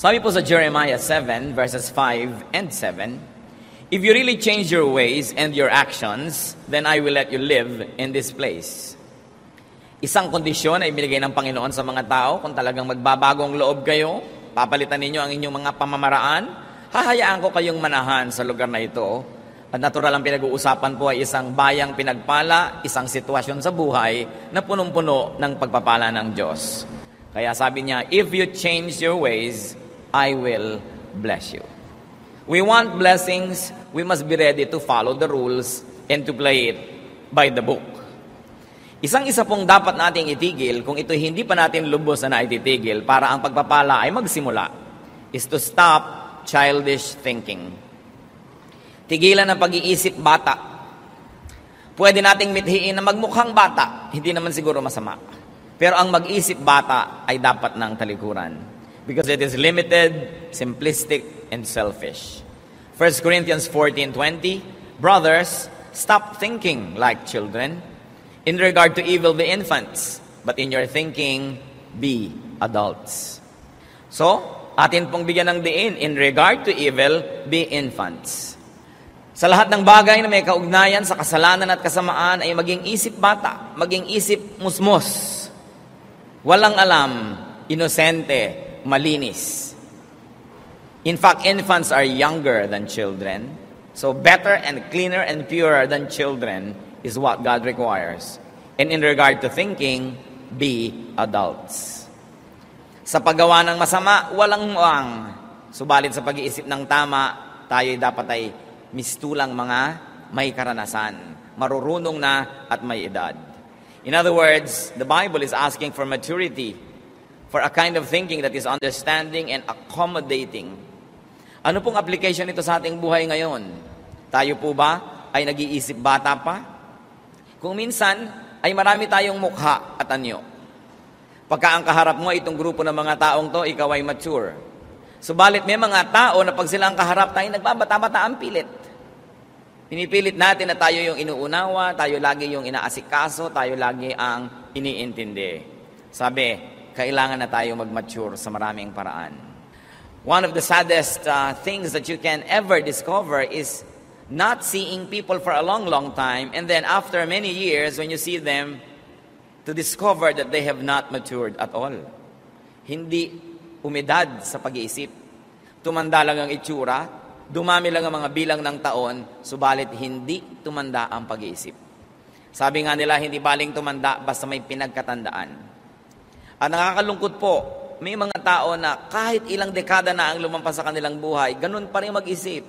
Sabi po sa Jeremiah 7 verses 5 and 7, If you really change your ways and your actions, then I will let you live in this place. Isang kondisyon ay binigay ng Panginoon sa mga tao kung talagang magbabago ang loob kayo, papalitan ninyo ang inyong mga pamamaraan, hahayaan ko kayong manahan sa lugar na ito. At natural ang pinag-uusapan po ay isang bayang pinagpala, isang sitwasyon sa buhay na punong-puno ng pagpapala ng Diyos. Kaya sabi niya, if you change your ways I will bless you. We want blessings, we must be ready to follow the rules and to play it by the book. Isang-isa pong dapat nating itigil kung ito hindi pa natin lubos na naititigil para ang pagpapala ay magsimula is to stop childish thinking. Tigilan ang pag-iisip bata. Pwede nating mithiin na magmukhang bata, hindi naman siguro masama. Pero ang mag-isip bata ay dapat ng talikuran because it is limited, simplistic, and selfish. 1 Corinthians 14:20 Brothers, stop thinking like children in regard to evil be infants, but in your thinking be adults. So, atin pong bigyan ng diin in regard to evil be infants. Sa lahat ng bagay na may kaugnayan sa kasalanan at kasamaan ay maging isip bata, maging isip musmos. Walang alam, inosente, malinis. In fact, infants are younger than children. So better and cleaner and purer than children is what God requires. And in regard to thinking, be adults. Sa paggawa ng masama, walang muang. Subalit sa pag-iisip ng tama, tayo dapat ay mistulang mga may karanasan, marurunong na at may edad. In other words, the Bible is asking for maturity for a kind of thinking that is understanding and accommodating. Ano pong application nito sa ating buhay ngayon? Tayo po ba ay nag-iisip bata pa? Kung minsan ay marami tayong mukha at anyo. Pagka ang kaharap mo itong grupo ng mga taong to, ikaw ay mature. Subalit may mga tao na pag sila ang kaharap tayo, nagbabata-bata ang pilit. Pinipilit natin na tayo yung inuunawa, tayo lagi yung inaasikaso, tayo lagi ang iniintindi. Sabi, kailangan na tayo mag-mature sa maraming paraan. One of the saddest uh, things that you can ever discover is not seeing people for a long, long time, and then after many years, when you see them, to discover that they have not matured at all. Hindi umedad sa pag-iisip. Tumanda lang ang itsura, dumami lang ang mga bilang ng taon, subalit hindi tumanda ang pag-iisip. Sabi nga nila, hindi baling tumanda basta may pinagkatandaan. Ang ah, nakakalungkot po, may mga tao na kahit ilang dekada na ang lumampas sa kanilang buhay, ganun pa rin mag-isip.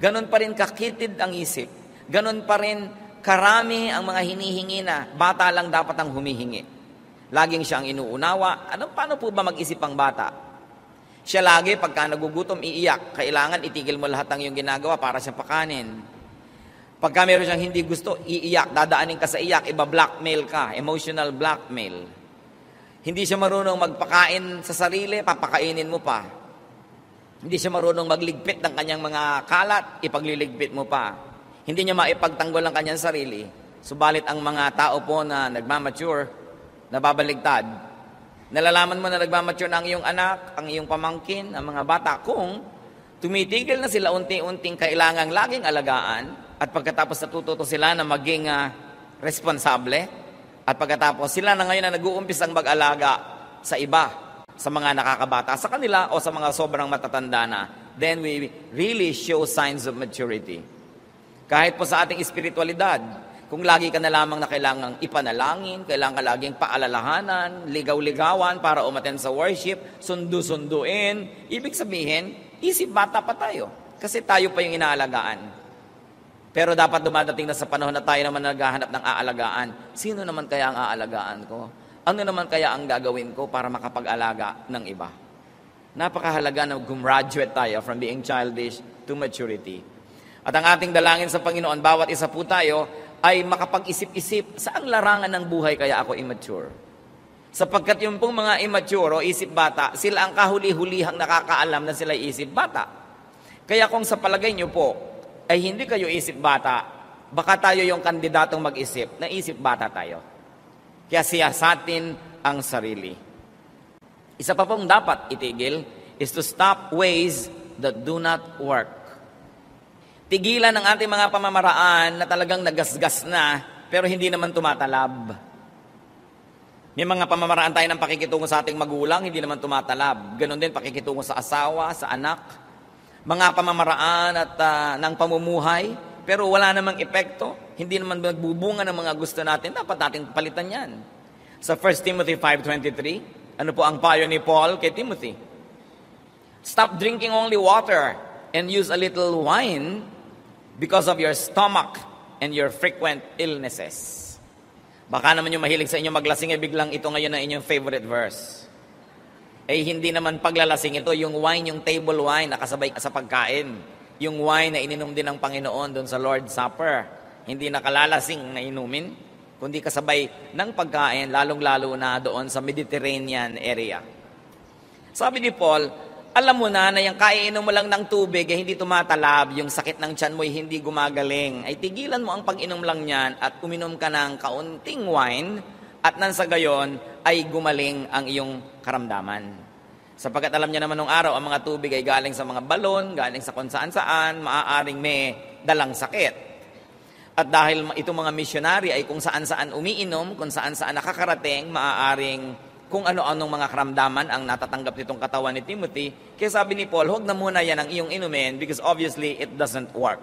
Ganun pa rin kakitid ang isip. Ganun pa rin karami ang mga hinihingi na bata lang dapat ang humihingi. Laging siyang inuunawa. Ano, paano po ba mag-isip ang bata? Siya lagi, pagka nagugutom, iiyak. Kailangan itigil mo lahat ng iyong ginagawa para siya pakanin. Pagka meron siyang hindi gusto, iiyak. Dadaanin ka sa iyak, iba-blackmail ka. Emotional blackmail. Hindi siya marunong magpakain sa sarili, papakainin mo pa. Hindi siya marunong magligpit ng kanyang mga kalat, ipagliligpit mo pa. Hindi niya maipagtanggol ang kanyang sarili. Subalit ang mga tao po na nagmamature, nababaligtad, nalalaman mo na nagmamature na ang iyong anak, ang iyong pamangkin, ang mga bata, kung tumitigil na sila unti-unting kailangang laging alagaan at pagkatapos natututo sila na maging uh, responsable, at pagkatapos, sila na ngayon na nag-uumpisang mag-alaga sa iba, sa mga nakakabata sa kanila o sa mga sobrang matatanda na, then we really show signs of maturity. Kahit po sa ating espiritualidad, kung lagi ka na lamang na kailangang ipanalangin, kailangan ka laging paalalahanan, ligaw-ligawan para umaten sa worship, sundu-sunduin, ibig sabihin, isip bata pa tayo. Kasi tayo pa yung inaalagaan. Pero dapat dumadating na sa panahon na tayo naman naghahanap ng aalagaan. Sino naman kaya ang aalagaan ko? Ano naman kaya ang gagawin ko para makapag-alaga ng iba? Napakahalaga na gumraduate tayo from being childish to maturity. At ang ating dalangin sa Panginoon, bawat isa po tayo ay makapag-isip-isip saang larangan ng buhay kaya ako immature. Sapagkat yung pong mga immature o isip bata, sila ang kahuli-hulihang nakakaalam na sila isip bata. Kaya kung sa palagay niyo po, ay hindi kayo isip bata. Baka tayo yung kandidatong mag-isip na isip bata tayo. Kaya siyasatin ang sarili. Isa pa pong dapat itigil is to stop ways that do not work. Tigilan ang ating mga pamamaraan na talagang nagasgas na pero hindi naman tumatalab. May mga pamamaraan tayo ng pakikitungo sa ating magulang, hindi naman tumatalab. Ganon din pakikitungo sa asawa, sa anak mga pamamaraan at uh, ng pamumuhay, pero wala namang epekto, hindi naman nagbubunga ng mga gusto natin, dapat natin palitan yan. Sa 1 Timothy 5.23, ano po ang payo ni Paul kay Timothy? Stop drinking only water and use a little wine because of your stomach and your frequent illnesses. Baka naman yung mahilig sa inyo maglasing, eh biglang ito ngayon na inyong favorite verse. Eh hindi naman paglalasing ito, yung wine, yung table wine nakasabay sa pagkain. Yung wine na ininom din ng Panginoon doon sa Lord's Supper. Hindi nakalalasing na inumin, kundi kasabay ng pagkain, lalong-lalo na doon sa Mediterranean area. Sabi ni Paul, alam mo na na yung kainom mo lang ng tubig, eh, hindi tumatalab, yung sakit ng tiyan mo eh, hindi gumagaling. Ay tigilan mo ang pag-inom lang niyan at uminom ka ng kaunting wine at nang sa gayon ay gumaling ang iyong karamdaman. Sapagkat alam niya naman nung araw, ang mga tubig ay galing sa mga balon, galing sa konsaan saan maaaring may dalang sakit. At dahil itong mga missionary ay kung saan-saan umiinom, kung saan-saan nakakarating, maaaring kung ano-anong mga karamdaman ang natatanggap nitong katawan ni Timothy. Kaya sabi ni Paul, huwag na muna yan ang iyong inumin because obviously it doesn't work.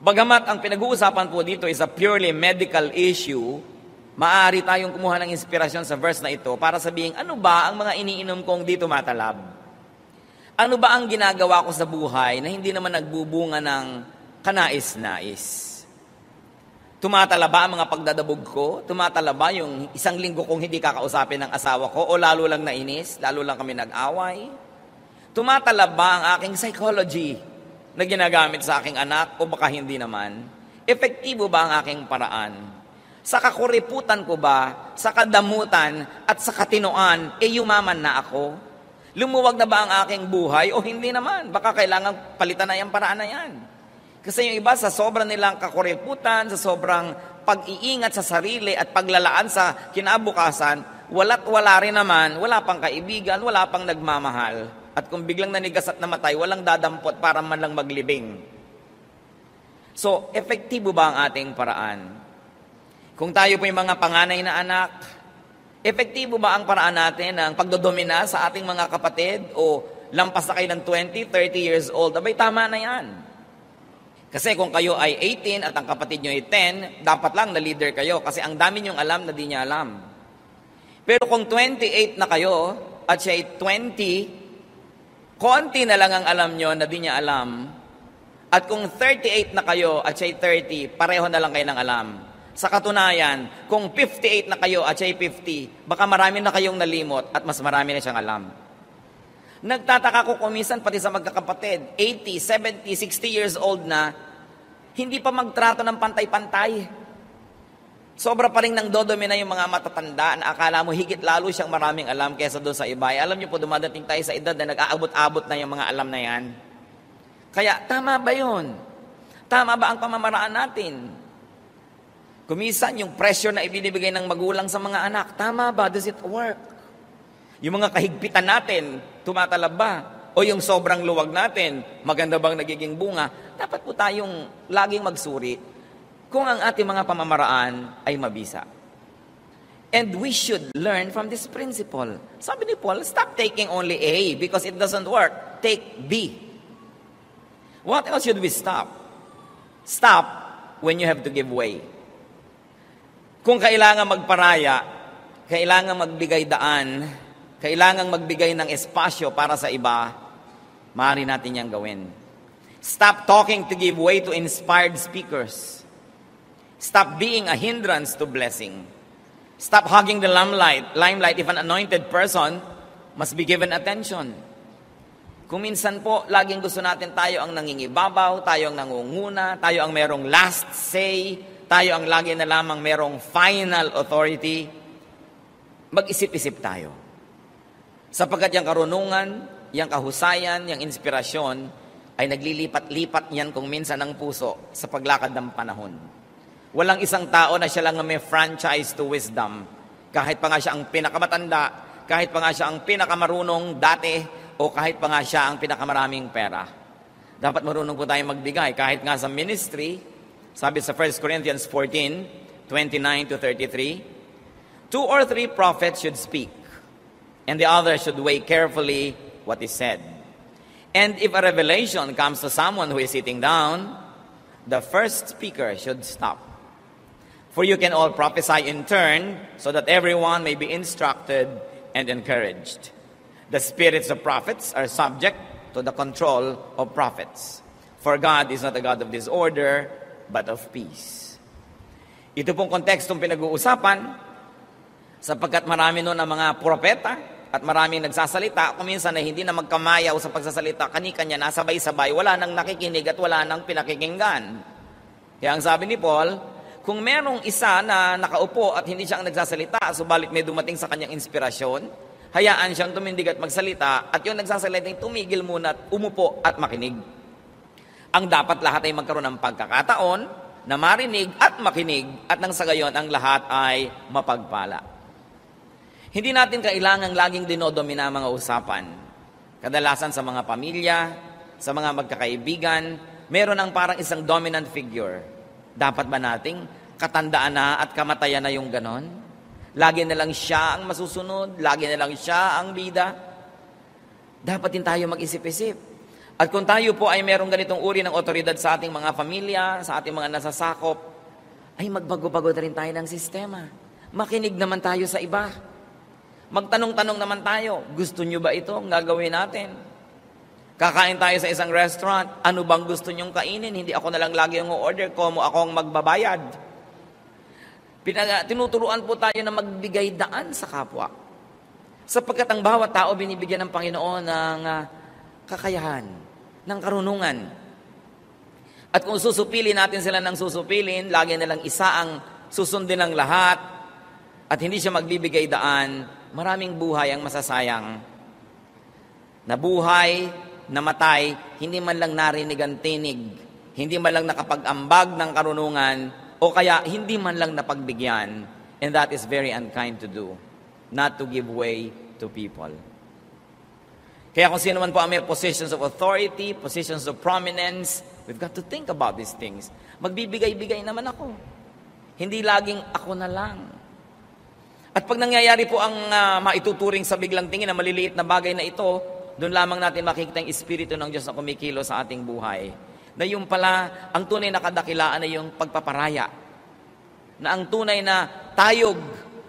Bagamat ang pinag-uusapan po dito is a purely medical issue, Maaari tayong kumuha ng inspirasyon sa verse na ito para sabihin, ano ba ang mga iniinom kong dito matalab? Ano ba ang ginagawa ko sa buhay na hindi naman nagbubunga ng kanais-nais? Tumatala ba ang mga pagdadabog ko? Tumatala ba yung isang linggo kong hindi kakausapin ng asawa ko? O lalo lang nainis? Lalo lang kami nag-away? Tumatala ba ang aking psychology na ginagamit sa aking anak? O baka hindi naman? Epektibo ba ang aking paraan? Sa kakuriputan ko ba, sa kadamutan at sa katinoan, e eh, yumaman na ako? Lumuwag na ba ang aking buhay o hindi naman? Baka kailangan palitan na yung paraan na yan. Kasi yung iba sa sobrang nilang kakuriputan, sa sobrang pag-iingat sa sarili at paglalaan sa kinabukasan, wala't wala rin naman, wala pang kaibigan, wala pang nagmamahal. At kung biglang nanigas at namatay, walang dadampot para man lang maglibing. So, epektibo ba ang ating paraan? Kung tayo po yung mga panganay na anak, epektibo ba ang paraan natin ng pagdodomina sa ating mga kapatid o lampas na kayo ng 20, 30 years old? Abay, tama na yan. Kasi kung kayo ay 18 at ang kapatid nyo ay 10, dapat lang na leader kayo kasi ang dami nyong alam na di niya alam. Pero kung 28 na kayo at siya ay 20, konti na lang ang alam nyo na di niya alam. At kung 38 na kayo at siya ay 30, pareho na lang kayo ng alam. Sa katunayan, kung 58 na kayo at siya'y 50, baka marami na kayong nalimot at mas marami na siyang alam. Nagtataka ko kumisan pati sa magkakapatid, 80, 70, 60 years old na, hindi pa magtrato ng pantay-pantay. Sobra pa rin nang dodomina yung mga matatanda na akala mo higit lalo siyang maraming alam kaysa doon sa iba. Eh, alam niyo po, dumadating tayo sa edad na nag-aabot-abot na yung mga alam na yan. Kaya, tama ba yun? Tama ba ang pamamaraan natin? Kumisan yung pressure na ibinibigay ng magulang sa mga anak. Tama ba? Does it work? Yung mga kahigpitan natin, tumatalab ba? O yung sobrang luwag natin, maganda bang nagiging bunga? Dapat po tayong laging magsuri kung ang ating mga pamamaraan ay mabisa. And we should learn from this principle. Sabi ni Paul, stop taking only A because it doesn't work. Take B. What else should we stop? Stop when you have to give way. Kung kailangan magparaya, kailangan magbigay daan, kailangan magbigay ng espasyo para sa iba, maaari natin yang gawin. Stop talking to give way to inspired speakers. Stop being a hindrance to blessing. Stop hogging the limelight. Limelight if an anointed person must be given attention. Kung minsan po, laging gusto natin tayo ang nangingibabaw, tayo ang nangunguna, tayo ang merong last say, tayo ang lagi na lamang merong final authority, mag-isip-isip tayo. Sapagkat yung karunungan, yung kahusayan, yung inspirasyon, ay naglilipat-lipat niyan kung minsan ng puso sa paglakad ng panahon. Walang isang tao na siya lang na may franchise to wisdom. Kahit pa nga siya ang pinakamatanda, kahit pa nga siya ang pinakamarunong dati, o kahit pa nga siya ang pinakamaraming pera. Dapat marunong po tayo magbigay. Kahit nga sa ministry, sabi sa 1 Corinthians 14, 29 to 33, Two or three prophets should speak, and the other should weigh carefully what is said. And if a revelation comes to someone who is sitting down, the first speaker should stop. For you can all prophesy in turn, so that everyone may be instructed and encouraged. The spirits of prophets are subject to the control of prophets. For God is not a God of disorder, but of peace. Ito pong kontekstong pinag-uusapan, sapagkat marami noon ang mga propeta at maraming nagsasalita, kuminsan ay hindi na magkamayaw sa pagsasalita, kani-kanya, nasabay-sabay, wala nang nakikinig at wala nang pinakikinggan. Kaya ang sabi ni Paul, kung merong isa na nakaupo at hindi siya ang nagsasalita, subalit may dumating sa kanyang inspirasyon, hayaan siyang tumindig at magsalita, at yung nagsasalita, tumigil muna at umupo at makinig. Ang dapat lahat ay magkaroon ng pagkakataon na marinig at makinig at nang sa gayon ang lahat ay mapagpala. Hindi natin kailangang laging dinodomina mga usapan. Kadalasan sa mga pamilya, sa mga magkakaibigan, meron ang parang isang dominant figure. Dapat ba nating katandaan na at kamatayan na yung ganon? Lagi na lang siya ang masusunod, lagi na lang siya ang bida. Dapat din tayo mag-isip-isip at kung tayo po ay merong ganitong uri ng otoridad sa ating mga pamilya, sa ating mga nasasakop, ay magbago-bago na rin tayo ng sistema. Makinig naman tayo sa iba. Magtanong-tanong naman tayo, gusto nyo ba ito ang gagawin natin? Kakain tayo sa isang restaurant, ano bang gusto nyong kainin? Hindi ako nalang lagi ang order ko, mo ako ang magbabayad. Pinag- tinuturuan po tayo na magbigay daan sa kapwa. Sapagkat ang bawat tao binibigyan ng Panginoon ng uh, kakayahan ng karunungan. At kung susupilin natin sila ng susupilin, lagi nilang isa ang susundin ng lahat at hindi siya magbibigay daan, maraming buhay ang masasayang. Nabuhay, namatay, hindi man lang narinig ang tinig, hindi man lang nakapag-ambag ng karunungan, o kaya hindi man lang napagbigyan. And that is very unkind to do, not to give way to people. Kaya kung sino man po ang may positions of authority, positions of prominence, we've got to think about these things. Magbibigay-bigay naman ako. Hindi laging ako na lang. At pag nangyayari po ang uh, maituturing sa biglang tingin na maliliit na bagay na ito, doon lamang natin makikita ang Espiritu ng Diyos na kumikilo sa ating buhay. Na yung pala, ang tunay na kadakilaan ay yung pagpaparaya. Na ang tunay na tayog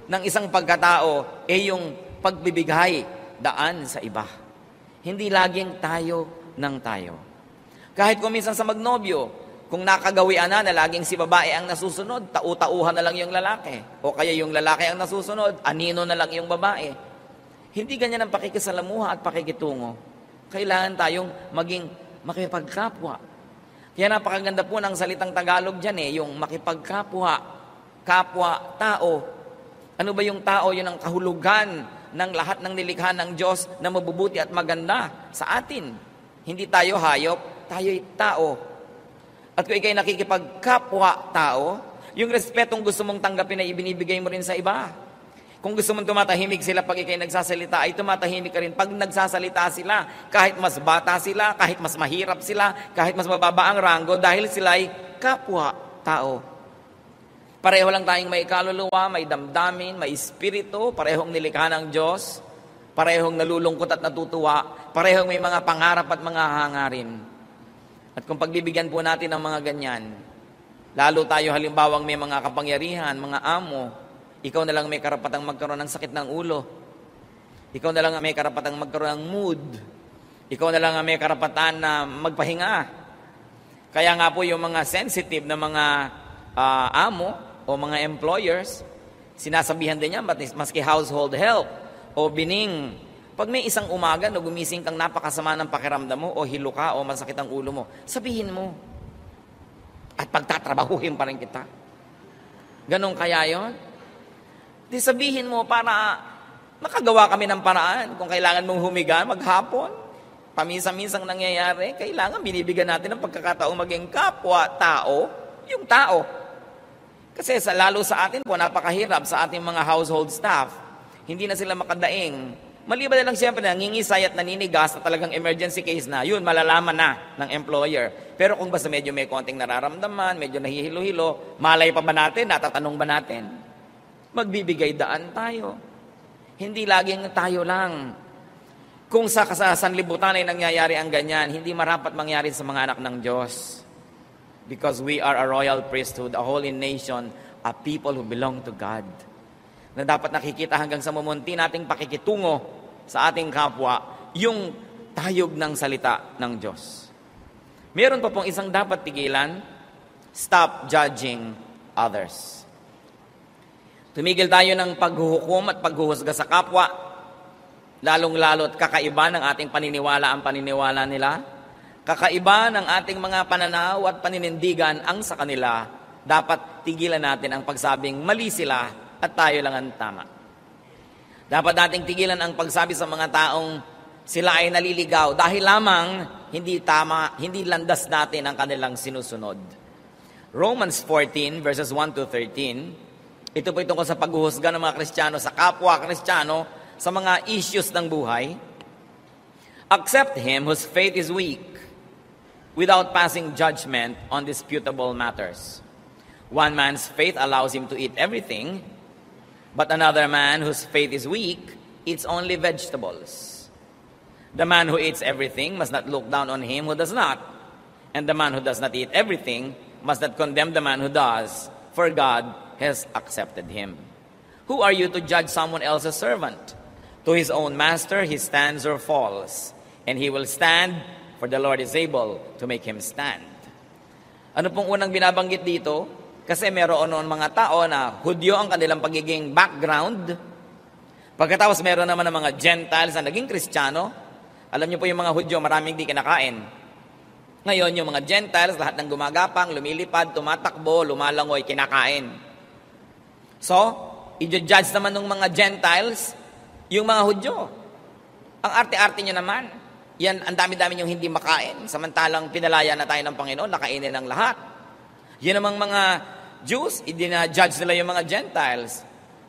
ng isang pagkatao ay yung pagbibigay daan sa iba. Hindi laging tayo ng tayo. Kahit kung minsan sa magnobyo, kung nakagawian na na laging si babae ang nasusunod, tau-tauhan na lang yung lalaki. O kaya yung lalaki ang nasusunod, anino na lang yung babae. Hindi ganyan ang pakikisalamuha at pakikitungo. Kailangan tayong maging makipagkapwa. Kaya napakaganda po ng salitang Tagalog dyan eh, yung makipagkapwa, kapwa, tao. Ano ba yung tao? Yun ang kahulugan ng lahat ng nilikha ng Diyos na mabubuti at maganda sa atin. Hindi tayo hayop, tayo'y tao. At kung ikay nakikipagkapwa-tao, yung respetong gusto mong tanggapin ay ibinibigay mo rin sa iba. Kung gusto mong tumatahimik sila pag ikay nagsasalita, ay tumatahimik ka rin pag nagsasalita sila. Kahit mas bata sila, kahit mas mahirap sila, kahit mas mababa ang ranggo, dahil sila ay kapwa-tao. Pareho lang tayong may kaluluwa, may damdamin, may espiritu, parehong nilikha ng Diyos, parehong nalulungkot at natutuwa, parehong may mga pangarap at mga hangarin. At kung pagbibigyan po natin ng mga ganyan, lalo tayo halimbawang may mga kapangyarihan, mga amo, ikaw na lang may karapatang magkaroon ng sakit ng ulo, ikaw na lang may karapatang magkaroon ng mood, ikaw na lang may karapatan na magpahinga. Kaya nga po yung mga sensitive na mga uh, amo, o mga employers, sinasabihan din yan, maski household help o bining. Pag may isang umaga na gumising kang napakasama ng pakiramdam mo o hilo ka o masakit ang ulo mo, sabihin mo. At pagtatrabahuhin pa rin kita. Ganon kaya yon? Di sabihin mo para makagawa kami ng paraan. Kung kailangan mong humiga, maghapon, paminsan-minsang nangyayari, kailangan binibigyan natin ng pagkakataong maging kapwa, tao, yung tao. Kasi sa, lalo sa atin po, napakahirap sa ating mga household staff. Hindi na sila makadaing. Maliban na lang siyempre nangingisay at naninigas na talagang emergency case na, yun, malalaman na ng employer. Pero kung basta medyo may konting nararamdaman, medyo nahihilo-hilo, malay pa ba natin, natatanong ba natin? Magbibigay daan tayo. Hindi laging tayo lang. Kung sa kasasanlibutan ay nangyayari ang ganyan, hindi marapat mangyari sa mga anak ng Diyos because we are a royal priesthood, a holy nation, a people who belong to God. Na dapat nakikita hanggang sa mumunti nating pakikitungo sa ating kapwa, yung tayog ng salita ng Diyos. Meron pa pong isang dapat tigilan, stop judging others. Tumigil tayo ng paghuhukom at paghuhusga sa kapwa, lalong-lalo't kakaiba ng ating paniniwala ang paniniwala nila, Kakaiba ng ating mga pananaw at paninindigan ang sa kanila. Dapat tigilan natin ang pagsabing mali sila at tayo lang ang tama. Dapat nating tigilan ang pagsabi sa mga taong sila ay naliligaw dahil lamang hindi tama, hindi landas natin ang kanilang sinusunod. Romans 14 verses 1 to 13, ito po itong sa paghuhusga ng mga Kristiyano sa kapwa Kristiyano sa mga issues ng buhay. Accept him whose faith is weak without passing judgment on disputable matters. One man's faith allows him to eat everything, but another man whose faith is weak eats only vegetables. The man who eats everything must not look down on him who does not, and the man who does not eat everything must not condemn the man who does, for God has accepted him. Who are you to judge someone else's servant? To his own master he stands or falls, and he will stand for the Lord is able to make him stand. Ano pong unang binabanggit dito? Kasi meron noon mga tao na Hudyo ang kanilang pagiging background. Pagkatapos meron naman ng mga Gentiles na naging Kristiyano. Alam niyo po yung mga Hudyo, maraming di kinakain. Ngayon, yung mga Gentiles, lahat ng gumagapang, lumilipad, tumatakbo, lumalangoy, kinakain. So, i-judge naman ng mga Gentiles, yung mga Hudyo. Ang arte-arte nyo naman. Yan, ang dami-dami yung hindi makain. Samantalang pinalaya na tayo ng Panginoon, nakainin ng lahat. Yan namang mga Jews, hindi na judge nila yung mga Gentiles.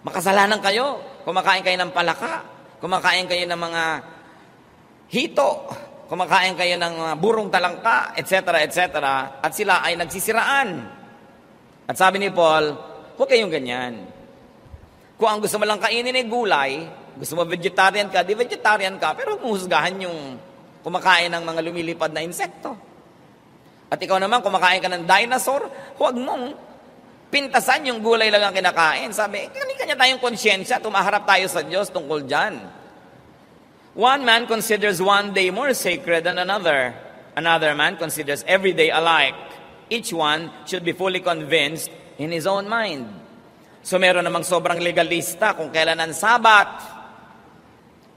Makasalanan kayo. Kumakain kayo ng palaka. Kumakain kayo ng mga hito. Kumakain kayo ng burong talangka, etc., etc. At sila ay nagsisiraan. At sabi ni Paul, huwag kayong ganyan. Kung ang gusto mo lang kainin ay gulay, gusto mo vegetarian ka, di vegetarian ka, pero humusgahan yung Kumakain ng mga lumilipad na insekto. At ikaw naman, kumakain ka ng dinosaur, huwag mong pintasan yung gulay lang ang kinakain. Sabi, kanya-kanya tayong konsyensya, tumaharap tayo sa Diyos tungkol dyan. One man considers one day more sacred than another. Another man considers every day alike. Each one should be fully convinced in his own mind. So meron namang sobrang legalista kung kailan ang sabat,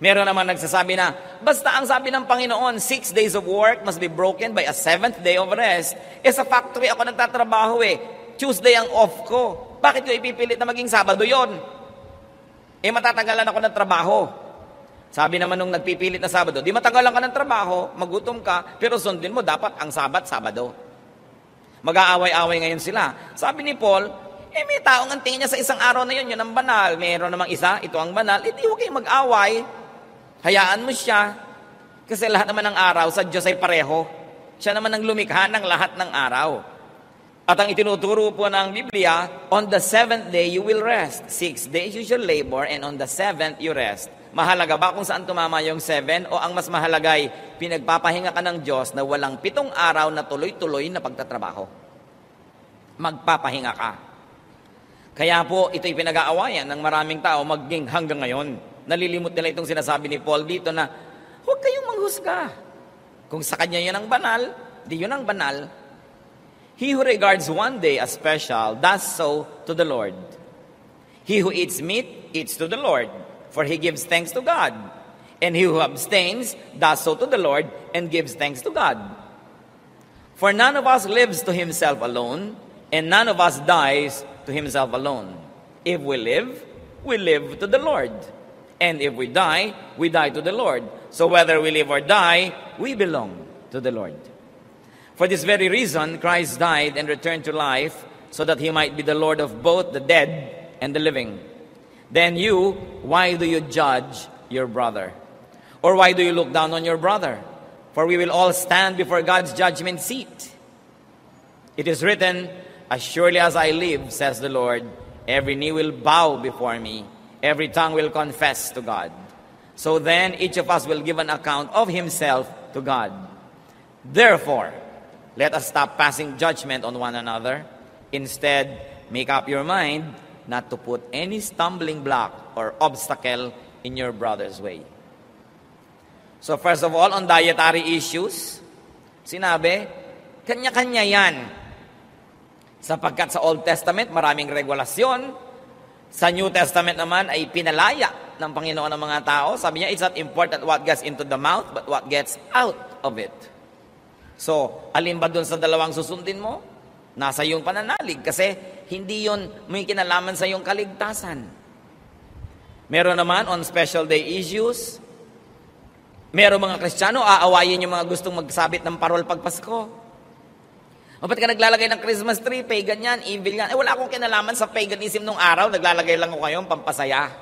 Meron naman nagsasabi na, basta ang sabi ng Panginoon, six days of work must be broken by a seventh day of rest. Eh sa factory ako nagtatrabaho eh. Tuesday ang off ko. Bakit ko ipipilit na maging Sabado yon? Eh matatagalan ako ng trabaho. Sabi naman nung nagpipilit na Sabado, di matagalan ka ng trabaho, magutom ka, pero sundin mo dapat ang Sabat, Sabado. Mag-aaway-away ngayon sila. Sabi ni Paul, eh may taong ang tingin niya sa isang araw na yun, yun ang banal. Meron namang isa, ito ang banal. Eh di huwag kayong mag aaway Hayaan mo siya. Kasi lahat naman ng araw sa Diyos ay pareho. Siya naman ang lumikha ng lahat ng araw. At ang itinuturo po ng Biblia, on the seventh day you will rest. Six days you shall labor and on the seventh you rest. Mahalaga ba kung saan tumama yung seven? O ang mas mahalagay, pinagpapahinga ka ng Diyos na walang pitong araw na tuloy-tuloy na pagtatrabaho. Magpapahinga ka. Kaya po, ito'y pinag-aawayan ng maraming tao maging hanggang ngayon. Nalilimot nila itong sinasabi ni Paul dito na, huwag kayong manghusga. Kung sa kanya yan ang banal, di yun ang banal. He who regards one day as special does so to the Lord. He who eats meat eats to the Lord, for he gives thanks to God. And he who abstains does so to the Lord and gives thanks to God. For none of us lives to himself alone, and none of us dies to himself alone. If we live, we live to the Lord. And if we die, we die to the Lord. So whether we live or die, we belong to the Lord. For this very reason, Christ died and returned to life so that he might be the Lord of both the dead and the living. Then you, why do you judge your brother? Or why do you look down on your brother? For we will all stand before God's judgment seat. It is written, As surely as I live, says the Lord, every knee will bow before me Every tongue will confess to God. So then each of us will give an account of himself to God. Therefore, let us stop passing judgment on one another. Instead, make up your mind not to put any stumbling block or obstacle in your brother's way. So first of all, on dietary issues, sinabi, kanya-kanya yan. Sapagkat sa Old Testament, maraming regulasyon, sa New Testament naman ay pinalaya ng Panginoon ng mga tao. Sabi niya, it's not important what gets into the mouth, but what gets out of it. So, alin ba dun sa dalawang susundin mo? Nasa iyong pananalig kasi hindi yon may kinalaman sa iyong kaligtasan. Meron naman on special day issues, meron mga Kristiyano, aawayin yung mga gustong magsabit ng parol pag Pasko. O ba't ka naglalagay ng Christmas tree? Pagan yan, evil yan. Eh wala akong kinalaman sa paganism nung araw. Naglalagay lang ako ngayon, pampasaya.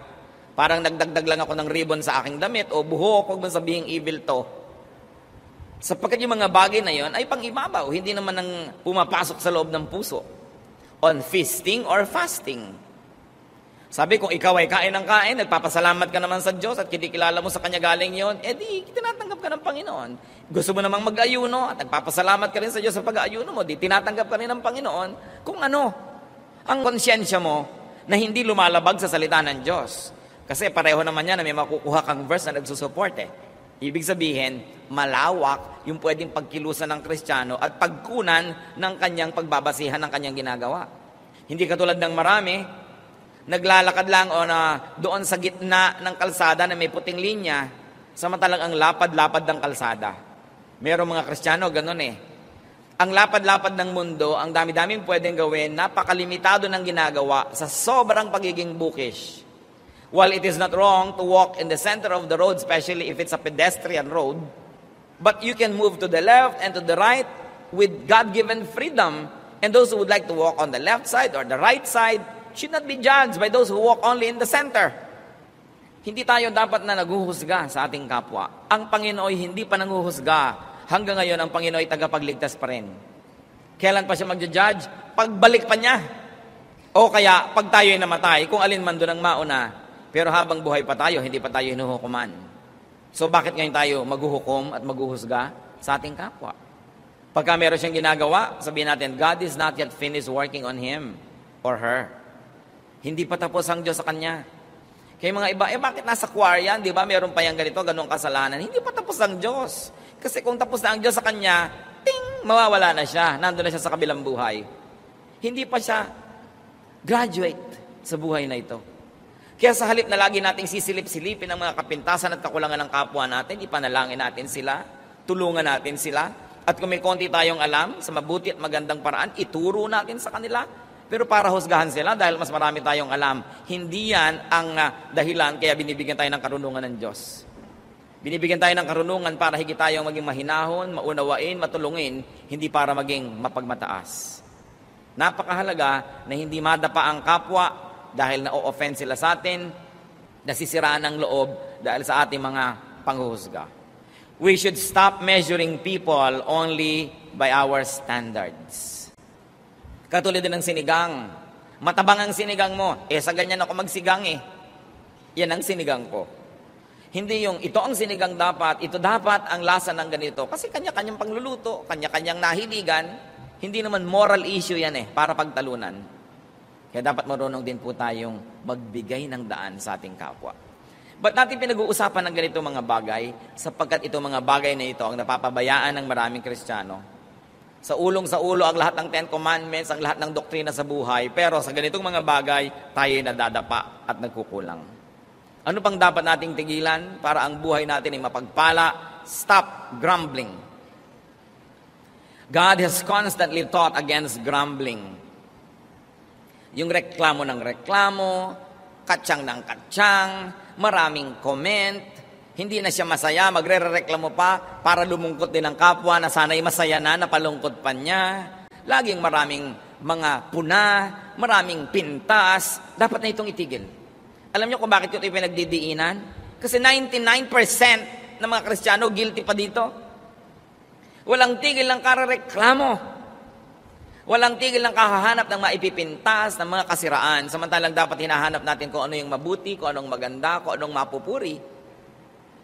Parang nagdagdag lang ako ng ribbon sa aking damit o buhok. Huwag mo sabihin evil to. Sapagkat yung mga bagay na yon ay pangibabaw. Hindi naman ang pumapasok sa loob ng puso. On feasting or fasting. Sabi, kung ikaw ay kain ng kain, nagpapasalamat ka naman sa Diyos at kinikilala mo sa Kanya galing yon, eh di, tinatanggap ka ng Panginoon. Gusto mo namang mag-ayuno at nagpapasalamat ka rin sa Diyos sa pag-ayuno mo, di tinatanggap ka rin ng Panginoon kung ano ang konsyensya mo na hindi lumalabag sa salita ng Diyos. Kasi pareho naman yan na may makukuha kang verse na nagsusupport eh. Ibig sabihin, malawak yung pwedeng pagkilusan ng Kristiyano at pagkunan ng kanyang pagbabasihan ng kanyang ginagawa. Hindi katulad ng marami Naglalakad lang o na doon sa gitna ng kalsada na may puting linya, samantalang ang lapad-lapad ng kalsada. Merong mga Kristiyano, ganun eh. Ang lapad-lapad ng mundo, ang dami-daming pwedeng gawin, napakalimitado ng ginagawa sa sobrang pagiging bookish. While it is not wrong to walk in the center of the road, especially if it's a pedestrian road, but you can move to the left and to the right with God-given freedom. And those who would like to walk on the left side or the right side, should not be judged by those who walk only in the center. Hindi tayo dapat na naghuhusga sa ating kapwa. Ang Panginooy hindi pa nanguhusga. Hanggang ngayon, ang Panginooy tagapagligtas pa rin. Kailan pa siya magja-judge? Pagbalik pa niya. O kaya, pag tayo ay namatay, kung alin man doon ang mauna, pero habang buhay pa tayo, hindi pa tayo hinuhukuman. So bakit ngayon tayo maghuhukom at maghuhusga sa ating kapwa? Pagka meron siyang ginagawa, sabihin natin, God is not yet finished working on him or her. Hindi pa tapos ang Diyos sa kanya. Kay mga iba, eh bakit nasa choir yan? Di ba meron pa yan ganito, ganong kasalanan? Hindi pa tapos ang Diyos. Kasi kung tapos na ang Diyos sa kanya, ting, mawawala na siya. Nandun na siya sa kabilang buhay. Hindi pa siya graduate sa buhay na ito. Kaya sa halip na lagi nating sisilip-silipin ang mga kapintasan at kakulangan ng kapwa natin, ipanalangin natin sila, tulungan natin sila, at kung may konti tayong alam sa mabuti at magandang paraan, ituro natin sa kanila pero para husgahan sila dahil mas marami tayong alam. Hindi yan ang ah, dahilan kaya binibigyan tayo ng karunungan ng Diyos. Binibigyan tayo ng karunungan para higit tayong maging mahinahon, maunawain, matulungin, hindi para maging mapagmataas. Napakahalaga na hindi madapa ang kapwa dahil na-offend sila sa atin, nasisiraan ang loob dahil sa ating mga panghuhusga. We should stop measuring people only by our standards. Katulad din ng sinigang. Matabang ang sinigang mo. Eh, sa ganyan ako magsigang eh. Yan ang sinigang ko. Hindi yung ito ang sinigang dapat, ito dapat ang lasa ng ganito. Kasi kanya-kanyang pangluluto, kanya-kanyang nahiligan. Hindi naman moral issue yan eh, para pagtalunan. Kaya dapat marunong din po tayong magbigay ng daan sa ating kapwa. Ba't natin pinag-uusapan ng ganito mga bagay? Sapagkat itong mga bagay na ito ang napapabayaan ng maraming Kristiyano sa ulong sa ulo ang lahat ng Ten Commandments, ang lahat ng doktrina sa buhay. Pero sa ganitong mga bagay, tayo nadadapa at nagkukulang. Ano pang dapat nating tigilan para ang buhay natin ay mapagpala? Stop grumbling. God has constantly taught against grumbling. Yung reklamo ng reklamo, katsang ng katsang, maraming comment, hindi na siya masaya, magre-reklamo pa para lumungkot din ang kapwa na sana'y masaya na, napalungkot pa niya. Laging maraming mga puna, maraming pintas. Dapat na itong itigil. Alam niyo kung bakit ito pinagdidiinan? Kasi 99% ng mga Kristiyano guilty pa dito. Walang tigil ng karareklamo. Walang tigil ng kahahanap ng maipipintas ng mga kasiraan. Samantalang dapat hinahanap natin kung ano yung mabuti, kung anong maganda, kung anong mapupuri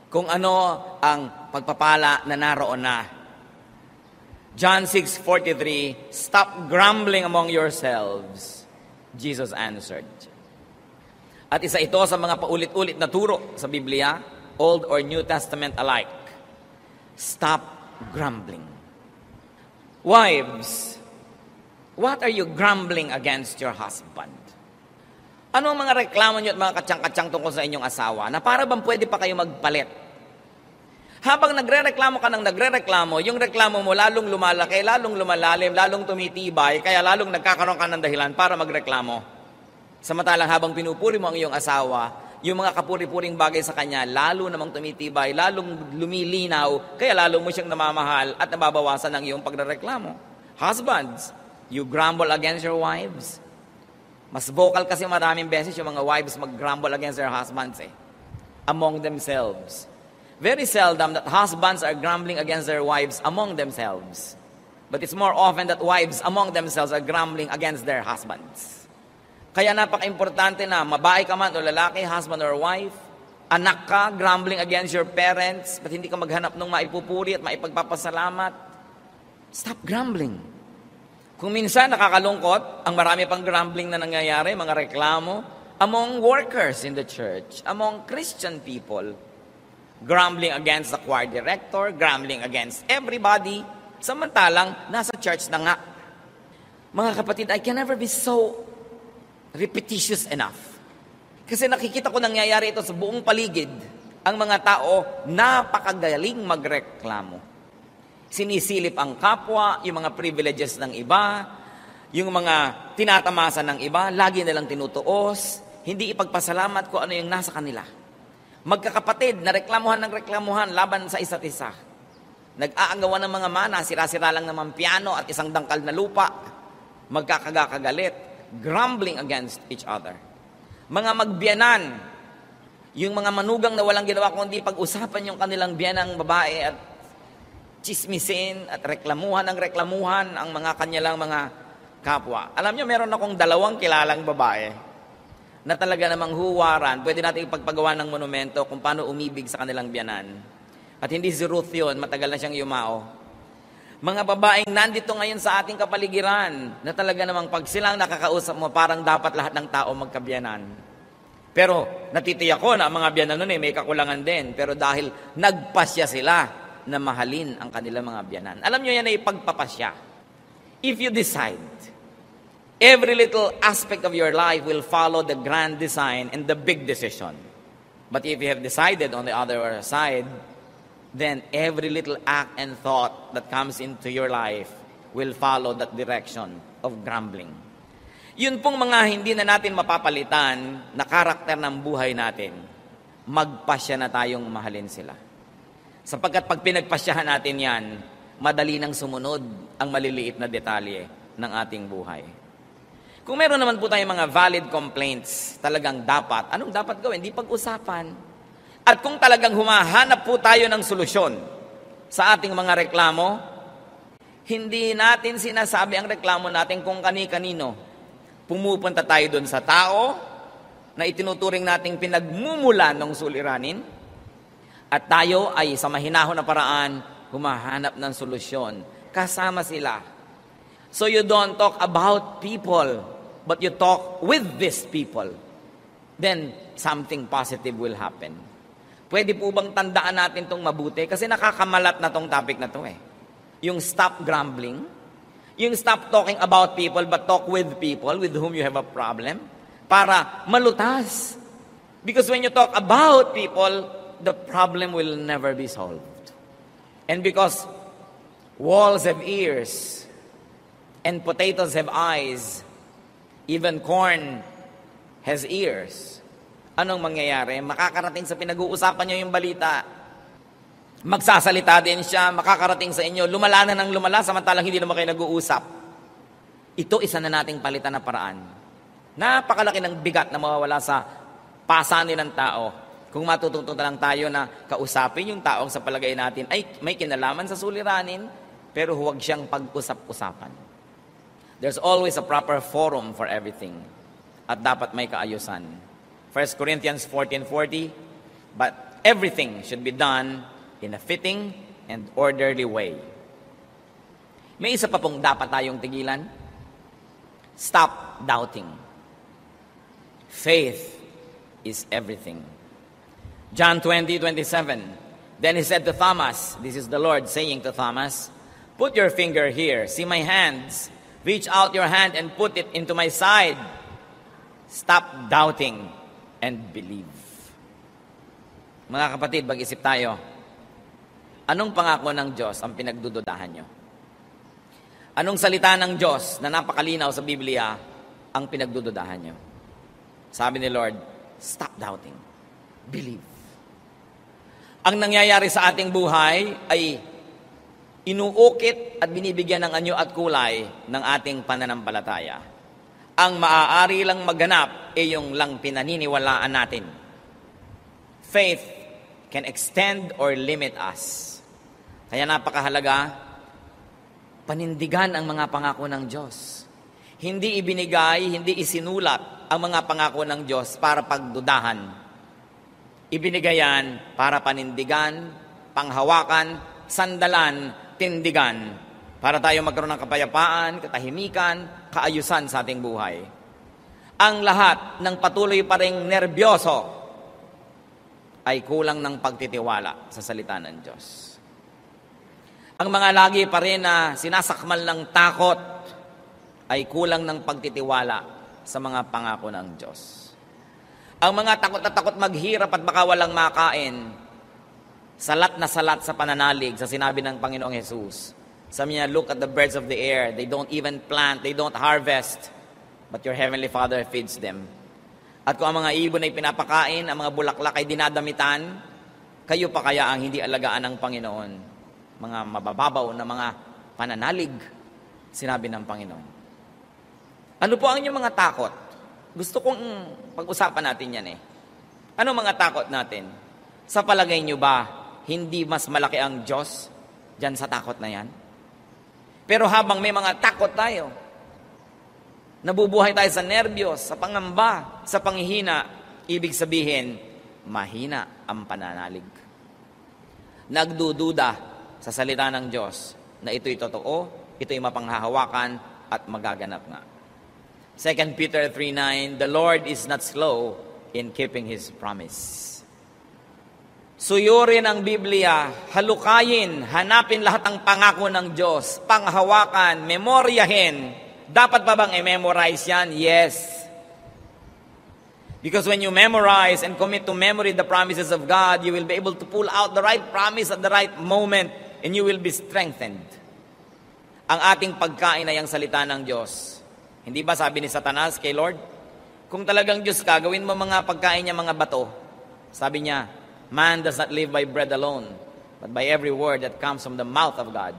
kung ano ang pagpapala na naroon na. John 6:43, Stop grumbling among yourselves. Jesus answered. At isa ito sa mga paulit-ulit na turo sa Biblia, Old or New Testament alike. Stop grumbling. Wives, what are you grumbling against your husband? Ano ang mga reklamo nyo at mga katsang-katsang tungkol sa inyong asawa na para bang pwede pa kayo magpalit? Habang nagre-reklamo ka ng nagre-reklamo, yung reklamo mo lalong lumalaki, lalong lumalalim, lalong tumitibay, kaya lalong nagkakaroon ka ng dahilan para magreklamo. Samantalang habang pinupuri mo ang iyong asawa, yung mga kapuri-puring bagay sa kanya, lalo namang tumitibay, lalong lumilinaw, kaya lalo mo siyang namamahal at nababawasan ang iyong pagrereklamo. Husbands, you grumble against your wives. Mas vocal kasi maraming beses yung mga wives mag-grumble against their husbands eh. Among themselves. Very seldom that husbands are grumbling against their wives among themselves. But it's more often that wives among themselves are grumbling against their husbands. Kaya napaka-importante na mabae ka man o lalaki, husband or wife, anak ka, grumbling against your parents, but hindi ka maghanap ng maipupuri at maipagpapasalamat. Stop grumbling. Kung minsan nakakalungkot, ang marami pang grumbling na nangyayari, mga reklamo, among workers in the church, among Christian people, grumbling against the choir director, grumbling against everybody, samantalang nasa church na nga. Mga kapatid, I can never be so repetitious enough. Kasi nakikita ko nangyayari ito sa buong paligid. Ang mga tao, napakagaling magreklamo. Sinisilip ang kapwa, yung mga privileges ng iba, yung mga tinatamasa ng iba, lagi nilang tinutuos, hindi ipagpasalamat ko ano yung nasa kanila. Magkakapatid na reklamuhan ng reklamuhan laban sa isa't isa. Nag-aagawa ng mga mana, sira-sira lang naman piano at isang dangkal na lupa. Magkakagakagalit, grumbling against each other. Mga magbiyanan, yung mga manugang na walang ginawa kundi pag-usapan yung kanilang biyanang babae at chismisin at reklamuhan ng reklamuhan ang mga kanyalang mga kapwa. Alam nyo, meron akong dalawang kilalang babae na talaga namang huwaran. Pwede natin ipagpagawa ng monumento kung paano umibig sa kanilang biyanan. At hindi si Ruth yun, matagal na siyang yumao. Mga babaeng nandito ngayon sa ating kapaligiran na talaga namang pag silang nakakausap mo, parang dapat lahat ng tao magkabiyanan. Pero natitiyak ko na ang mga biyanan nun eh, may kakulangan din. Pero dahil nagpasya sila, na mahalin ang kanilang mga biyanan. Alam nyo, yan ay pagpapasya. If you decide, every little aspect of your life will follow the grand design and the big decision. But if you have decided on the other side, then every little act and thought that comes into your life will follow that direction of grumbling. Yun pong mga hindi na natin mapapalitan na karakter ng buhay natin, magpasya na tayong mahalin sila. Sapagkat pag pinagpasyahan natin yan, madali nang sumunod ang maliliit na detalye ng ating buhay. Kung meron naman po tayong mga valid complaints, talagang dapat, anong dapat gawin? Di pag-usapan. At kung talagang humahanap po tayo ng solusyon sa ating mga reklamo, hindi natin sinasabi ang reklamo natin kung kani-kanino. Pumupunta tayo doon sa tao na itinuturing nating pinagmumula ng suliranin, at tayo ay sa mahinahon na paraan, humahanap ng solusyon. Kasama sila. So you don't talk about people, but you talk with these people. Then something positive will happen. Pwede po bang tandaan natin itong mabuti? Kasi nakakamalat na tong topic na to eh. Yung stop grumbling, yung stop talking about people, but talk with people with whom you have a problem, para malutas. Because when you talk about people, the problem will never be solved. And because walls have ears and potatoes have eyes, even corn has ears, anong mangyayari? Makakarating sa pinag-uusapan niyo yung balita. Magsasalita din siya, makakarating sa inyo, lumala na ng lumala, samantalang hindi naman kayo nag-uusap. Ito isa na nating palitan na paraan. Napakalaki ng bigat na mawawala sa pasanin ng tao kung matututo na lang tayo na kausapin yung taong sa palagay natin, ay may kinalaman sa suliranin, pero huwag siyang pag-usap-usapan. There's always a proper forum for everything. At dapat may kaayusan. 1 Corinthians 14.40 But everything should be done in a fitting and orderly way. May isa pa pong dapat tayong tigilan. Stop doubting. Faith is everything. John 20, 27. Then he said to Thomas, This is the Lord saying to Thomas, Put your finger here, see my hands. Reach out your hand and put it into my side. Stop doubting and believe. Mga kapatid, mag-isip tayo. Anong pangako ng Diyos ang pinagdududahan nyo? Anong salita ng Diyos na napakalinaw sa Biblia ang pinagdududahan nyo? Sabi ni Lord, stop doubting. Believe. Ang nangyayari sa ating buhay ay inuukit at binibigyan ng anyo at kulay ng ating pananampalataya. Ang maaari lang maganap ay yung lang pinaniniwalaan natin. Faith can extend or limit us. Kaya napakahalaga, panindigan ang mga pangako ng Diyos. Hindi ibinigay, hindi isinulat ang mga pangako ng Diyos para pagdudahan Ibinigayan para panindigan, panghawakan, sandalan, tindigan. Para tayo magkaroon ng kapayapaan, katahimikan, kaayusan sa ating buhay. Ang lahat ng patuloy pa rin nervyoso ay kulang ng pagtitiwala sa salita ng Diyos. Ang mga lagi pa rin na sinasakmal ng takot ay kulang ng pagtitiwala sa mga pangako ng Diyos. Ang mga takot na takot maghirap at baka walang makain, salat na salat sa pananalig sa sinabi ng Panginoong Jesus. Sabi niya, look at the birds of the air. They don't even plant, they don't harvest, but your Heavenly Father feeds them. At kung ang mga ibon ay pinapakain, ang mga bulaklak ay dinadamitan, kayo pa kaya ang hindi alagaan ng Panginoon? Mga mabababaw na mga pananalig, sinabi ng Panginoon. Ano po ang inyong mga takot? Gusto kong pag-usapan natin yan eh. Ano mga takot natin? Sa palagay nyo ba, hindi mas malaki ang Diyos dyan sa takot na yan? Pero habang may mga takot tayo, nabubuhay tayo sa nervyos, sa pangamba, sa panghihina, ibig sabihin, mahina ang pananalig. Nagdududa sa salita ng Diyos na ito'y totoo, ito'y mapanghahawakan at magaganap nga. 2 Peter 3.9, The Lord is not slow in keeping His promise. Suyurin ang Biblia, halukayin, hanapin lahat ang pangako ng Diyos, panghawakan, memoryahin. Dapat pa bang i-memorize yan? Yes. Because when you memorize and commit to memory the promises of God, you will be able to pull out the right promise at the right moment and you will be strengthened. Ang ating pagkain ay ang salita ng Diyos. Hindi ba sabi ni Satanas kay Lord? Kung talagang Diyos ka, gawin mo mga pagkain niya mga bato. Sabi niya, man does not live by bread alone, but by every word that comes from the mouth of God.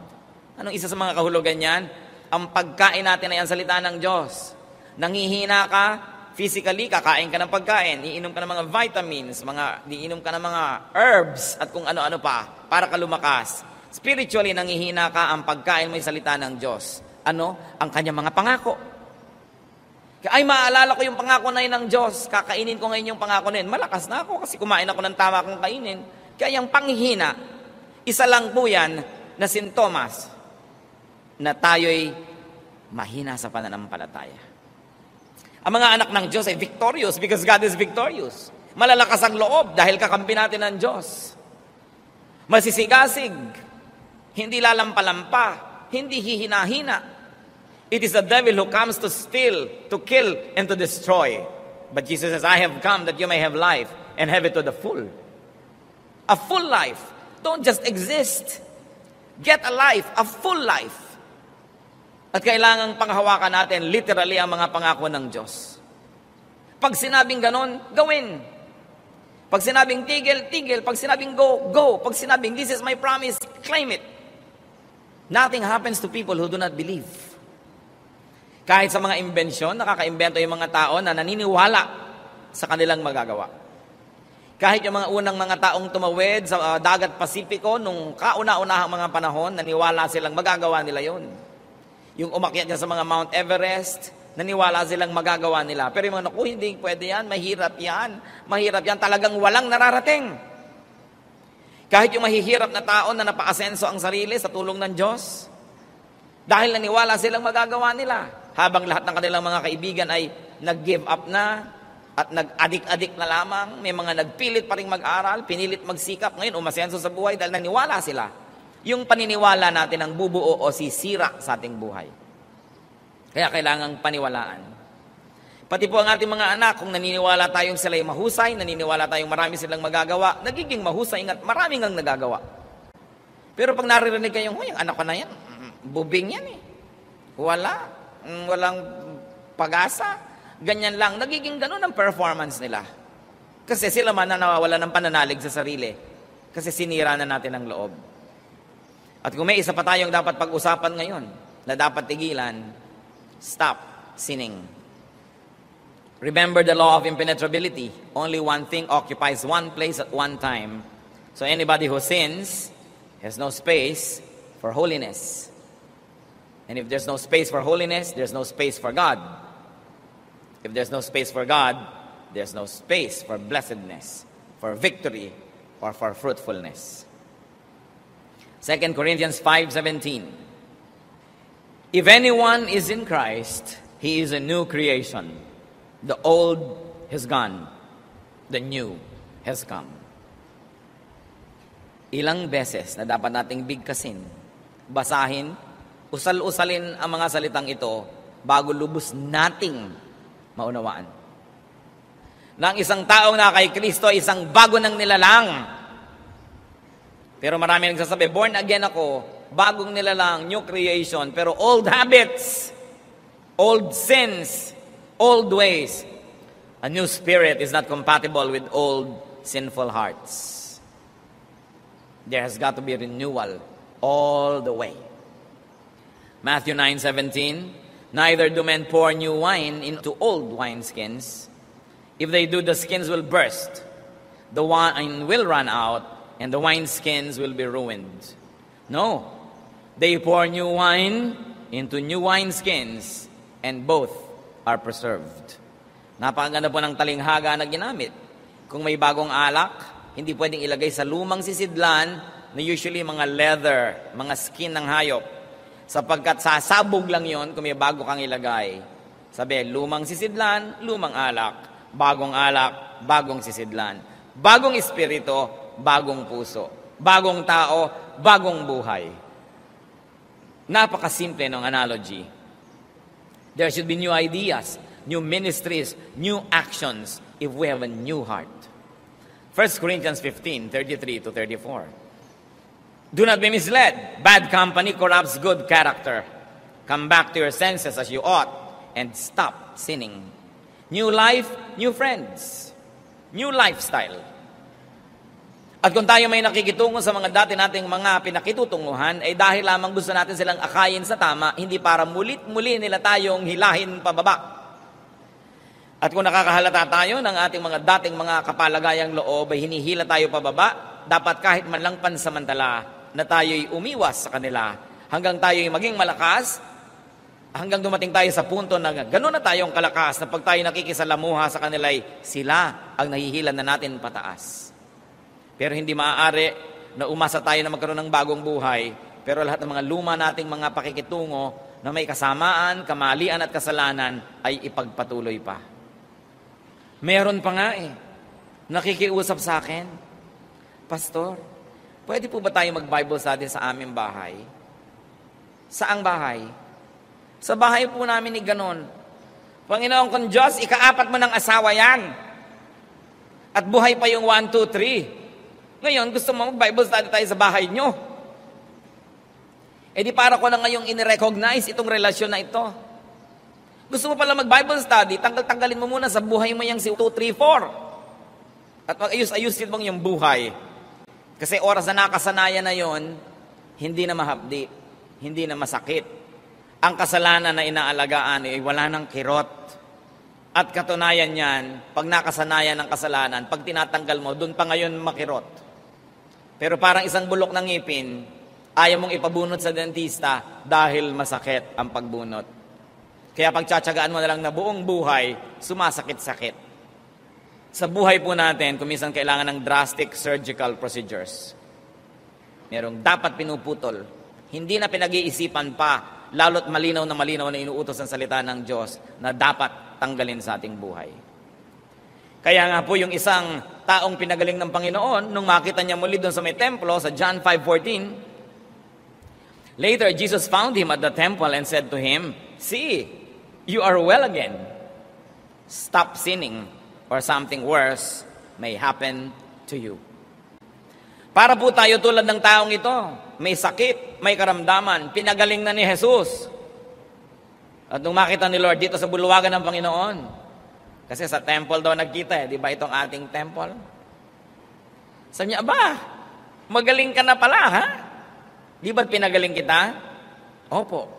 Anong isa sa mga kahulugan niyan? Ang pagkain natin ay ang salita ng Diyos. Nangihina ka, physically, kakain ka ng pagkain, iinom ka ng mga vitamins, mga, diinom ka ng mga herbs, at kung ano-ano pa, para ka lumakas. Spiritually, nangihina ka, ang pagkain mo ay salita ng Diyos. Ano? Ang kanyang mga pangako. Ay, maaalala ko yung pangako na yun ng Diyos. Kakainin ko ngayon yung pangako na yun. Malakas na ako kasi kumain ako ng tama kong kainin. Kaya yung panghina, isa lang po yan na sintomas na tayo'y mahina sa pananampalataya. Ang mga anak ng Diyos ay victorious because God is victorious. Malalakas ang loob dahil kakampi natin ng Diyos. Masisigasig. Hindi lalampalampa. Hindi hihinahina It is the devil who comes to steal, to kill, and to destroy. But Jesus says, I have come that you may have life and have it to the full. A full life. Don't just exist. Get a life, a full life. At kailangang panghawakan natin literally ang mga pangako ng Diyos. Pag sinabing ganon, gawin. Pag sinabing tigil, tigil. Pag sinabing go, go. Pag sinabing this is my promise, claim it. Nothing happens to people who do not believe. Kahit sa mga imbensyon, nakakaimbento yung mga tao na naniniwala sa kanilang magagawa. Kahit yung mga unang mga taong tumawid sa uh, dagat Pasipiko, nung kauna-unahang mga panahon, naniwala silang magagawa nila yon. Yung umakyat niya sa mga Mount Everest, naniwala silang magagawa nila. Pero yung mga, naku, hindi pwede yan, mahirap yan, mahirap yan, talagang walang nararating. Kahit yung mahihirap na tao na napaasenso ang sarili sa tulong ng Diyos, dahil naniwala silang magagawa nila habang lahat ng kanilang mga kaibigan ay nag-give up na at nag-adik-adik na lamang, may mga nagpilit pa rin mag-aral, pinilit magsikap, ngayon umasenso sa buhay dahil naniwala sila. Yung paniniwala natin ang bubuo o sisira sa ating buhay. Kaya kailangang paniwalaan. Pati po ang ating mga anak, kung naniniwala tayong sila ay mahusay, naniniwala tayong marami silang magagawa, nagiging mahusay at maraming ang nagagawa. Pero pag naririnig kayong, yung anak ko na yan, mm, bubing yan eh. Wala. Mm, walang pag-asa. Ganyan lang. Nagiging ganun ang performance nila. Kasi sila man na nawawala ng pananalig sa sarili. Kasi sinira na natin ang loob. At kung may isa pa tayong dapat pag-usapan ngayon na dapat tigilan, stop sinning. Remember the law of impenetrability. Only one thing occupies one place at one time. So anybody who sins has no space for holiness. And if there's no space for holiness, there's no space for God. If there's no space for God, there's no space for blessedness, for victory, or for fruitfulness. 2 Corinthians 5:17 If anyone is in Christ, he is a new creation. The old has gone, the new has come. Ilang beses na dapat nating bigkasin, basahin, usal-usalin ang mga salitang ito bago lubos nating maunawaan. Nang isang taong na kay Kristo, isang bago ng nilalang. Pero marami nang nagsasabi, born again ako, bagong nilalang, new creation, pero old habits, old sins, old ways. A new spirit is not compatible with old sinful hearts. There has got to be renewal all the way. Matthew 9:17, neither do men pour new wine into old wineskins. If they do, the skins will burst, the wine will run out, and the wineskins will be ruined. No, they pour new wine into new wineskins, and both are preserved. Napakaganda po ng talinghaga na ginamit. Kung may bagong alak, hindi pwedeng ilagay sa lumang sisidlan na usually mga leather, mga skin ng hayop. Sapagkat sasabog lang yon kung may bago kang ilagay. Sabi, lumang sisidlan, lumang alak. Bagong alak, bagong sisidlan. Bagong espiritu, bagong puso. Bagong tao, bagong buhay. Napakasimple ng analogy. There should be new ideas, new ministries, new actions if we have a new heart. 1 Corinthians 15, 33 to 34. Do not be misled. Bad company corrupts good character. Come back to your senses as you ought and stop sinning. New life, new friends, new lifestyle. At kung tayo may nakikitungo sa mga dati nating mga pinakitutunguhan, ay eh dahil lamang gusto natin silang akayin sa tama, hindi para mulit-muli nila tayong hilahin pababa. At kung nakakahalata tayo ng ating mga dating mga kapalagayang loob ay hinihila tayo pababa, dapat kahit man lang pansamantala na tayo'y umiwas sa kanila hanggang tayo'y maging malakas, hanggang dumating tayo sa punto na gano'n na tayong kalakas na pag tayo nakikisalamuha sa kanila'y sila ang nahihilan na natin pataas. Pero hindi maaari na umasa tayo na magkaroon ng bagong buhay, pero lahat ng mga luma nating mga pakikitungo na may kasamaan, kamalian at kasalanan ay ipagpatuloy pa. Meron pa nga eh. Nakikiusap sa akin, Pastor, Pwede po ba tayo mag-Bible study sa aming bahay? Saang bahay? Sa bahay po namin ni ganon. Panginoon kong Diyos, ikaapat mo ng asawa yan. At buhay pa yung 1, 2, 3. Ngayon, gusto mo mag-Bible study tayo sa bahay nyo. E di para ko na ngayong in-recognize itong relasyon na ito. Gusto mo pala mag-Bible study, tanggal-tanggalin mo muna sa buhay mo yung si 2, 3, 4. At mag-ayos-ayusin mong yung buhay. Kasi oras na nakasanayan na yon, hindi na mahapdi, hindi na masakit. Ang kasalanan na inaalagaan ay wala ng kirot. At katunayan niyan, pag nakasanayan ng kasalanan, pag tinatanggal mo, doon pa ngayon makirot. Pero parang isang bulok ng ngipin, ayaw mong ipabunot sa dentista dahil masakit ang pagbunot. Kaya pagtsatsagaan mo na lang na buong buhay, sumasakit-sakit. Sa buhay po natin, kuminsan kailangan ng drastic surgical procedures. Merong dapat pinuputol. Hindi na pinag-iisipan pa, lalo't malinaw na malinaw na inuutos ang salita ng Diyos na dapat tanggalin sa ating buhay. Kaya nga po yung isang taong pinagaling ng Panginoon, nung makita niya muli doon sa may templo, sa John 5.14, Later, Jesus found him at the temple and said to him, See, you are well again. Stop sinning or something worse may happen to you. Para po tayo tulad ng taong ito, may sakit, may karamdaman, pinagaling na ni Jesus. At nung makita ni Lord dito sa bulwagan ng Panginoon, kasi sa temple daw nagkita eh, di ba itong ating temple? Sabi niya, aba, magaling ka na pala ha? Di ba pinagaling kita? Opo.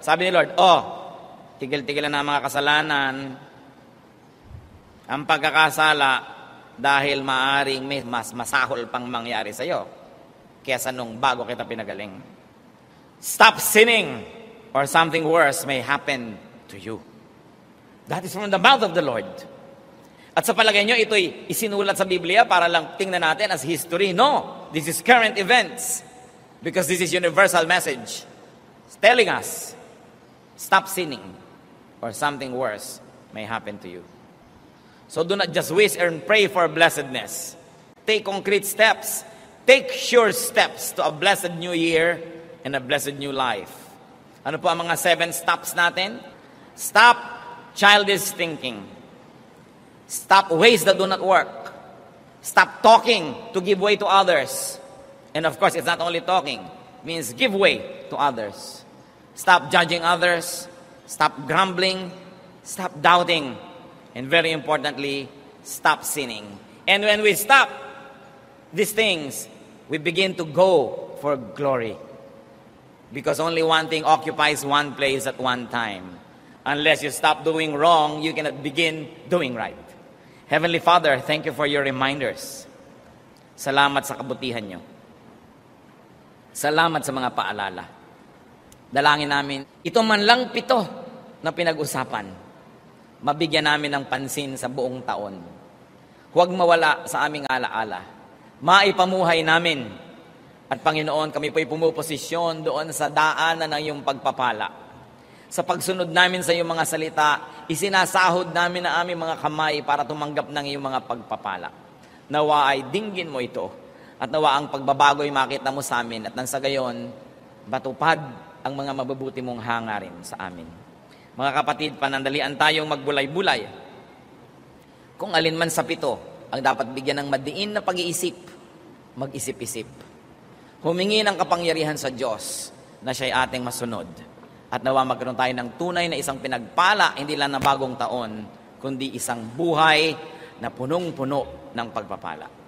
Sabi ni Lord, oh, tigil-tigilan na ang mga kasalanan, ang pagkakasala dahil maaring may mas masahol pang mangyari sa iyo kesa nung bago kita pinagaling. Stop sinning or something worse may happen to you. That is from the mouth of the Lord. At sa palagay nyo, ito'y isinulat sa Biblia para lang tingnan natin as history. No, this is current events because this is universal message. It's telling us, stop sinning or something worse may happen to you. So do not just wish and pray for blessedness. Take concrete steps. Take sure steps to a blessed new year and a blessed new life. Ano po ang mga seven stops natin? Stop childish thinking. Stop ways that do not work. Stop talking to give way to others. And of course, it's not only talking. It means give way to others. Stop judging others. Stop grumbling. Stop doubting. And very importantly, stop sinning. And when we stop these things, we begin to go for glory. Because only one thing occupies one place at one time. Unless you stop doing wrong, you cannot begin doing right. Heavenly Father, thank you for your reminders. Salamat sa kabutihan nyo. Salamat sa mga paalala. Dalangin namin, ito man lang pito na pinag-usapan mabigyan namin ng pansin sa buong taon. Huwag mawala sa aming alaala. Maipamuhay namin. At Panginoon, kami po'y pumuposisyon doon sa daanan ng iyong pagpapala. Sa pagsunod namin sa iyong mga salita, isinasahod namin ang aming mga kamay para tumanggap ng iyong mga pagpapala. Nawa ay dinggin mo ito at nawa ang pagbabago'y makita mo sa amin at nang sa gayon, batupad ang mga mabubuti mong hangarin sa amin. Mga kapatid, panandalian tayong magbulay-bulay. Kung alin man sa pito, ang dapat bigyan ng madiin na pag-iisip, mag-isip-isip. Humingi ng kapangyarihan sa Diyos na siya'y ating masunod. At nawa magkaroon tayo ng tunay na isang pinagpala, hindi lang na bagong taon, kundi isang buhay na punong-puno ng pagpapala.